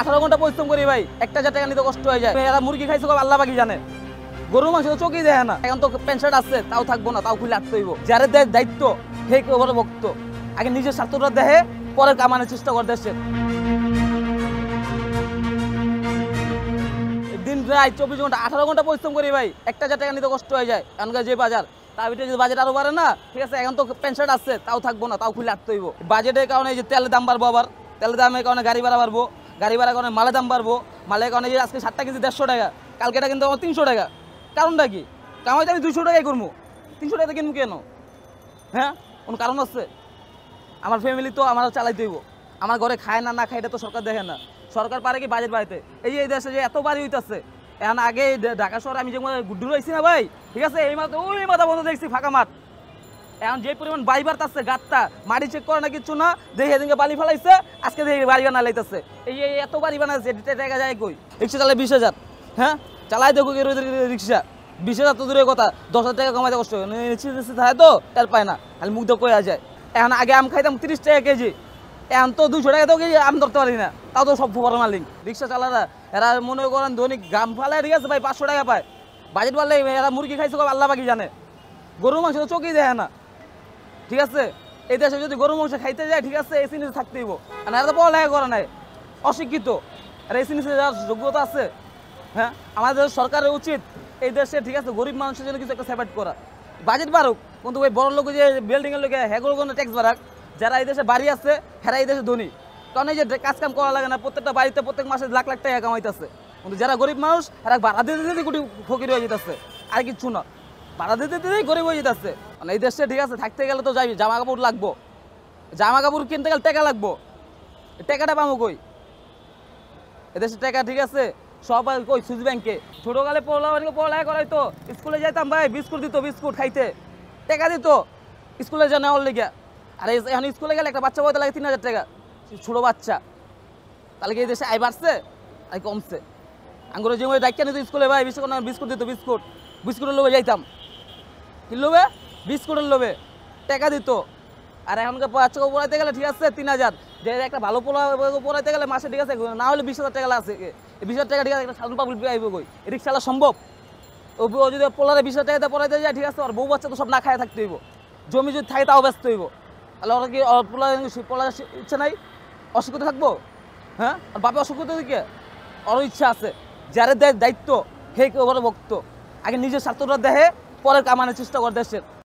আঠারো ঘন্টা পরিশ্রম করি ভাই একটা হাজার টাকা নিতে কষ্ট হয়ে যায় এরা মুরগি খাইছে কবে আল্লাহ বাকি জানে গরু মাংস তো চোখেই দেয় না এখন তো প্যান্ট শার্ট আছে তাও থাকবো না তাও খুলে আসতে হইব যারে দেয় দায়িত্ব হে বড় ভক্ত আগে নিজের স্বার্থটা দেহে পরে কামানোর চেষ্টা করে দেশে দিন রায় চব্বিশ ঘন্টা আঠারো ঘন্টা পরিশ্রম করি ভাই একটা হাজার টাকা নিতে কষ্ট হয়ে যায় এখনকার যে বাজার তার ভিতরে যদি বাজেট আরও বাড়ে না ঠিক আছে এখন তো প্যান্ট শার্ট আছে তাও থাকবো না তাও খুলে আসতে হইব বাজেটের কারণে এই যে তেলের দাম বাড়বো আবার তেলের দামের কারণে গাড়ি ভাড়া বাড়বো গাড়ি ভাড়া করে মালে দাম বাড়বো মালের কারণে যে আজকে সাতটা কেজি দেড়শো টাকা কালকেটা কিন্তু আমার তিনশো টাকা কারণটা কি কামাইতে আমি দুশো টাকাই করবো তিনশো টাকা কিনবো কেন হ্যাঁ কোনো কারণ আছে আমার ফ্যামিলি তো আমার চালাই দেবো আমার ঘরে খায় না না খায় এটা তো সরকার দেখে না সরকার পারে কি বাজেট বাড়িতে এই এই দেশে যে এত বাড়ি হইতেছে এখন আগে ঢাকা শহরে আমি যে গুড্ডু রয়েছি না ভাই ঠিক আছে এই মাথা ওই মাথা বন্ধ দেখছি ফাঁকা মাঠ এখন যে পরিমাণ বাইবার তাছে গাত্তা মাটি চেক করে না কিছু না দেখে এদিকে বালি ফেলাইছে আজকে দেখে বাড়ি বানা লাইতেছে এই এত বাড়ি বানাইছে দেখা যায় কই রিক্সা চালায় বিশ হাজার হ্যাঁ চালাই দেখো রিক্সা বিশ হাজার তো দূরের কথা দশ হাজার টাকা কমাইতে কষ্ট নিচে থাকে তো তেল পায় না খালি মুখ দেখে যায় এখন আগে আম খাইতাম তিরিশ টাকা কেজি এখন তো দুশো টাকা তো কেজি আম ধরতে পারি না তাও তো সব ফোপার মালিক রিক্সা চালারা এরা মনে করেন দৈনিক গাম ফালাই ঠিক আছে ভাই পাঁচশো টাকা পায় বাজেট বাড়লে এরা মুরগি খাইছে আল্লাহ বাকি জানে গরু মাংস চোখেই দেয় না ঠিক আছে এই দেশে যদি গরু মাংস খাইতে যায় ঠিক আছে এসি নিচে থাকতেই আর না তো পড়ালেখা করা নাই অশিক্ষিত আর এসি নিচে যাওয়ার যোগ্যতা আছে হ্যাঁ আমাদের সরকারের উচিত এই দেশে ঠিক আছে গরিব মানুষের জন্য কিছু একটা সেপারেট করা বাজেট বাড়ুক কিন্তু ওই বড় লোক যে বিল্ডিংয়ের লোকে হ্যাগোর কোনো ট্যাক্স বাড়াক যারা এই দেশে বাড়ি আছে হেরা এই দেশে ধনী কারণ এই যে কাজ কাম করা লাগে না প্রত্যেকটা বাড়িতে প্রত্যেক মাসে লাখ লাখ টাকা কামাইতেছে কিন্তু যারা গরিব মানুষ এরা বাড়া দিতে দিতে কোটি ফকির হয়ে যেতেছে আর কিছু না পাড়া দিতে দিতেই গরিব হয়ে যেতেছে মানে এই দেশে ঠিক আছে থাকতে গেলে তো যাবি জামা কাপড় লাগবো জামা কাপড় কিনতে গেলে টাকা লাগবো টাকাটা পাবো কই এদেশে টাকা ঠিক আছে সব কই সুইচ ব্যাংকে ছোটোকালে পড়ালেখা করাই তো স্কুলে যাইতাম ভাই বিস্কুট দিত বিস্কুট খাইতে টাকা দিত স্কুলে যা নেওয়ার লেগে আর এখন স্কুলে গেলে একটা বাচ্চা বইতে লাগে তিন হাজার টাকা ছোটো বাচ্চা তাহলে কি এই দেশে আয় বাড়ছে আয় কমছে আঙ্গুরে যে ডাক্তার নিত স্কুলে ভাই বিস্কুট বিস্কুট দিত বিস্কুট বিস্কুটের লোক যাইতাম কি বিশ বিস্কুটের লোবে টাকা দিত আর এখনকার টাকা পড়াইতে গেলে ঠিক আছে তিন হাজার যে একটা ভালো পড়া পড়াইতে গেলে মাসে ঠিক আছে না হলে বিশ হাজার টাকা আছে বিশ হাজার টাকা ঠিক আছে একটা সাধারণ পাবলিক আইব রিক্সা চালা সম্ভব ও যদি পোলারে বিশ হাজার টাকাতে পড়াইতে যায় ঠিক আছে আর বউ বাচ্চা তো সব না খায় থাকতে হইব জমি যদি থাকে তাও ব্যস্ত হইব তাহলে ওরা কি পোলার পোলার ইচ্ছা নাই অসুখতে থাকবো হ্যাঁ আর বাপে অসুখতে দিকে ওর ইচ্ছা আছে যারে দেয় দায়িত্ব সেই ওর ভক্ত আগে নিজের স্বার্থটা দেহে পরে কামানোর চেষ্টা করে দেশের